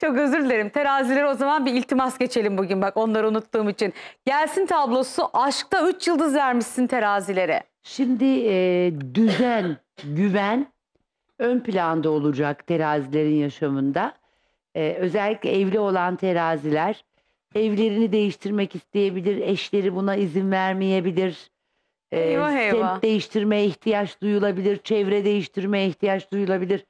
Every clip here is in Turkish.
Çok özür dilerim. Terazilere o zaman bir iltimas geçelim bugün bak onları unuttuğum için. Gelsin tablosu aşkta 3 yıldız vermişsin terazilere. Şimdi e, düzen, güven ön planda olacak terazilerin yaşamında. E, özellikle evli olan teraziler evlerini değiştirmek isteyebilir, eşleri buna izin vermeyebilir. E, Eyvah eyvah. değiştirmeye ihtiyaç duyulabilir, çevre değiştirmeye ihtiyaç duyulabilir.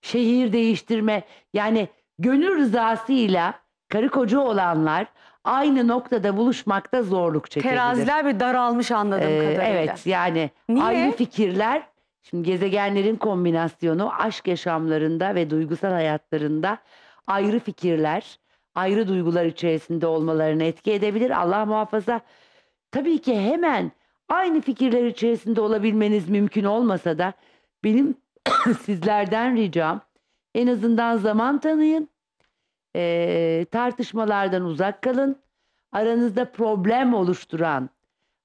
Şehir değiştirme yani Gönül rızasıyla karı koca olanlar aynı noktada buluşmakta zorluk çekebilir. Teraziler bir daralmış anladığım Ee, kadarıyla. evet yani Niye? aynı fikirler şimdi gezegenlerin kombinasyonu aşk yaşamlarında ve duygusal hayatlarında ayrı fikirler, ayrı duygular içerisinde olmalarını etki edebilir. Allah muhafaza. Tabii ki hemen aynı fikirler içerisinde olabilmeniz mümkün olmasa da benim sizlerden ricam en azından zaman tanıyın. E, tartışmalardan uzak kalın. Aranızda problem oluşturan,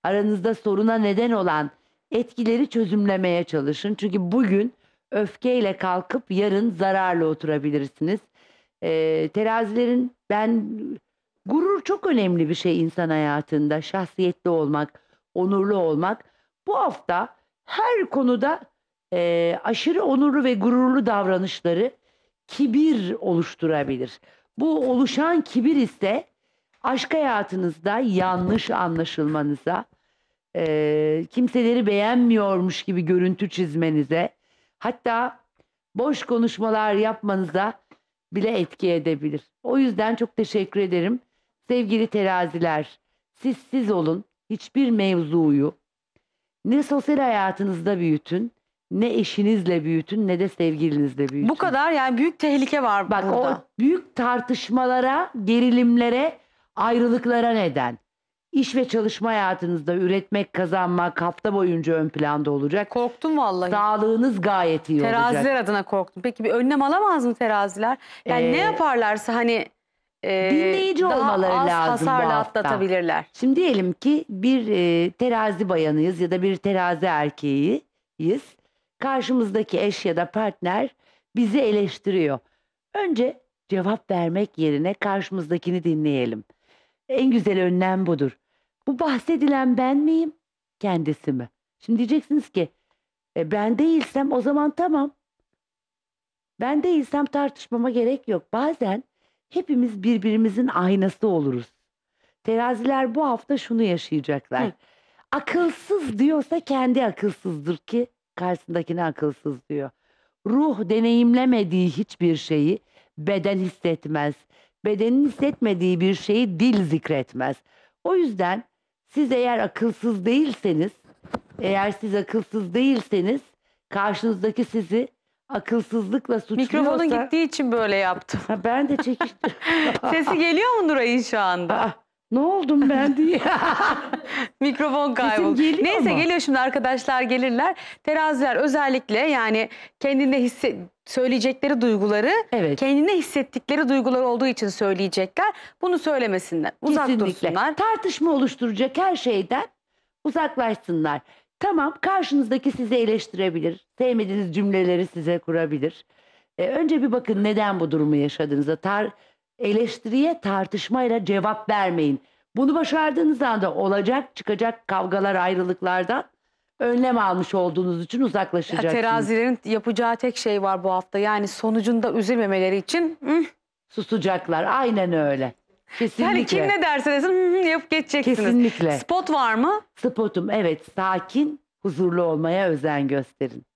aranızda soruna neden olan etkileri çözümlemeye çalışın. Çünkü bugün öfkeyle kalkıp yarın zararla oturabilirsiniz. E, terazilerin ben gurur çok önemli bir şey insan hayatında. Şahsiyetli olmak, onurlu olmak. Bu hafta her konuda e, aşırı onurlu ve gururlu davranışları kibir oluşturabilir. Bu oluşan kibir ise aşk hayatınızda yanlış anlaşılmanıza, e, kimseleri beğenmiyormuş gibi görüntü çizmenize, hatta boş konuşmalar yapmanıza bile etki edebilir. O yüzden çok teşekkür ederim. Sevgili teraziler, siz siz olun. Hiçbir mevzuyu ne sosyal hayatınızda büyütün ne eşinizle büyütün ne de sevgilinizle büyütün. Bu kadar yani büyük tehlike var Bak burada. o büyük tartışmalara, gerilimlere, ayrılıklara neden. İş ve çalışma hayatınızda üretmek, kazanmak hafta boyunca ön planda olacak. Korktum vallahi. Sağlığınız gayet iyi teraziler olacak. adına korktum. Peki bir önlem alamaz mı teraziler? Yani Ee, ne yaparlarsa hani e, Dinleyici daha olmaları az lazım bu hasarla atlatabilirler. Şimdi diyelim ki bir e, terazi bayanıyız ya da bir terazi erkeğiyiz karşımızdaki eş ya da partner bizi eleştiriyor. Önce cevap vermek yerine karşımızdakini dinleyelim. En güzel önlem budur. Bu bahsedilen ben miyim, kendisi mi? Şimdi diyeceksiniz ki e, ben değilsem o zaman tamam. Ben değilsem tartışmama gerek yok. Bazen hepimiz birbirimizin aynası oluruz. Teraziler bu hafta şunu yaşayacaklar. Hı. Akılsız diyorsa kendi akılsızdır ki karşısındakini akılsız diyor. Ruh deneyimlemediği hiçbir şeyi beden hissetmez. Bedenin hissetmediği bir şeyi dil zikretmez. O yüzden siz eğer akılsız değilseniz, eğer siz akılsız değilseniz karşınızdaki sizi akılsızlıkla suçluyorsa... Mikrofonun gittiği için böyle yaptım. ben de çekiştim. Sesi geliyor mu Nuray'ın şu anda? Ah, ne oldum ben diye. Mikrofon kayboldu. Neyse mu? geliyor şimdi arkadaşlar gelirler. Teraziler özellikle yani kendinde hisse söyleyecekleri duyguları evet. kendine hissettikleri duygular olduğu için söyleyecekler. Bunu söylemesinler. Uzak Kesinlikle. dursunlar. Tartışma oluşturacak her şeyden uzaklaşsınlar. Tamam karşınızdaki sizi eleştirebilir. Sevmediğiniz cümleleri size kurabilir. Ee, önce bir bakın neden bu durumu yaşadığınızda. Tar Eleştiriye tartışmayla cevap vermeyin. Bunu başardığınız anda olacak çıkacak kavgalar ayrılıklardan önlem almış olduğunuz için Ya, terazilerin yapacağı tek şey var bu hafta. Yani sonucunda üzülmemeleri için. hı, Susacaklar. Aynen öyle. Kesinlikle. Yani kim ne derse desin yapıp geçeceksiniz. Kesinlikle. Spot var mı? Spotum evet sakin, huzurlu olmaya özen gösterin.